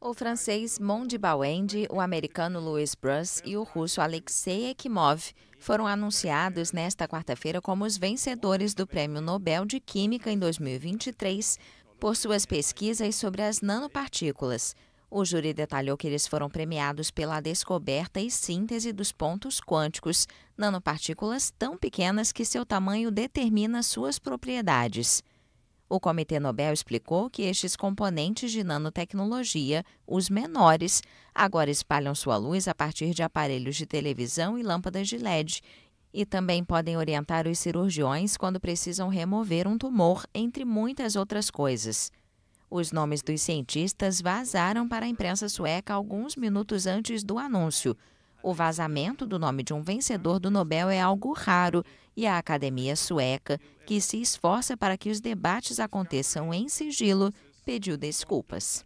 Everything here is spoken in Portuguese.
O francês Monde Bawendi, o americano Louis Bruss e o russo Alexei Ekimov foram anunciados nesta quarta-feira como os vencedores do Prêmio Nobel de Química em 2023 por suas pesquisas sobre as nanopartículas. O júri detalhou que eles foram premiados pela descoberta e síntese dos pontos quânticos, nanopartículas tão pequenas que seu tamanho determina suas propriedades. O Comitê Nobel explicou que estes componentes de nanotecnologia, os menores, agora espalham sua luz a partir de aparelhos de televisão e lâmpadas de LED e também podem orientar os cirurgiões quando precisam remover um tumor, entre muitas outras coisas. Os nomes dos cientistas vazaram para a imprensa sueca alguns minutos antes do anúncio. O vazamento do nome de um vencedor do Nobel é algo raro e a Academia Sueca, que se esforça para que os debates aconteçam em sigilo, pediu desculpas.